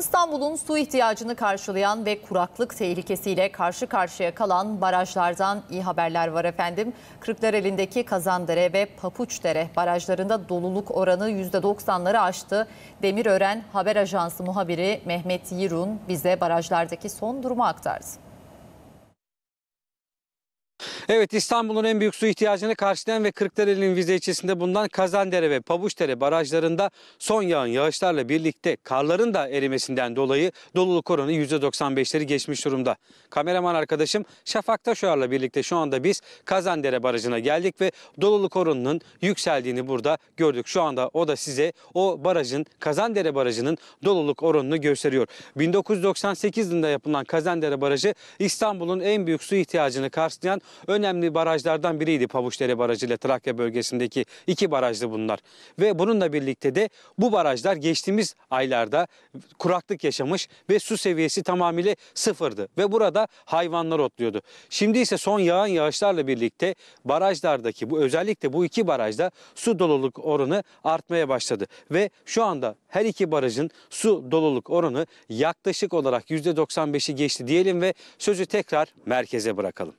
İstanbul'un su ihtiyacını karşılayan ve kuraklık tehlikesiyle karşı karşıya kalan barajlardan iyi haberler var efendim. Kırklareli'ndeki Kazandere ve Papuçdere barajlarında doluluk oranı %90'ları aştı. Demirören Haber Ajansı muhabiri Mehmet Yirun bize barajlardaki son durumu aktardı. Evet İstanbul'un en büyük su ihtiyacını karşılayan ve Kırklareli'nin vize içerisinde bulunan Kazandere ve Pabuçdere barajlarında son yağan yağışlarla birlikte karların da erimesinden dolayı doluluk oranı %95'leri geçmiş durumda. Kameraman arkadaşım Şafak Taşoğar'la birlikte şu anda biz Kazandere Barajı'na geldik ve doluluk oranının yükseldiğini burada gördük. Şu anda o da size o barajın Kazandere Barajı'nın doluluk oranını gösteriyor. 1998 yılında yapılan Kazandere Barajı İstanbul'un en büyük su ihtiyacını karşılayan önemli barajlardan biriydi Pavuçdere Barajı ile Trakya bölgesindeki iki barajdı bunlar. Ve bununla birlikte de bu barajlar geçtiğimiz aylarda kuraklık yaşamış ve su seviyesi tamamıyla sıfırdı. Ve burada hayvanlar otluyordu. Şimdi ise son yağan yağışlarla birlikte barajlardaki bu özellikle bu iki barajda su doluluk oranı artmaya başladı. Ve şu anda her iki barajın su doluluk oranı yaklaşık olarak %95'i geçti diyelim ve sözü tekrar merkeze bırakalım.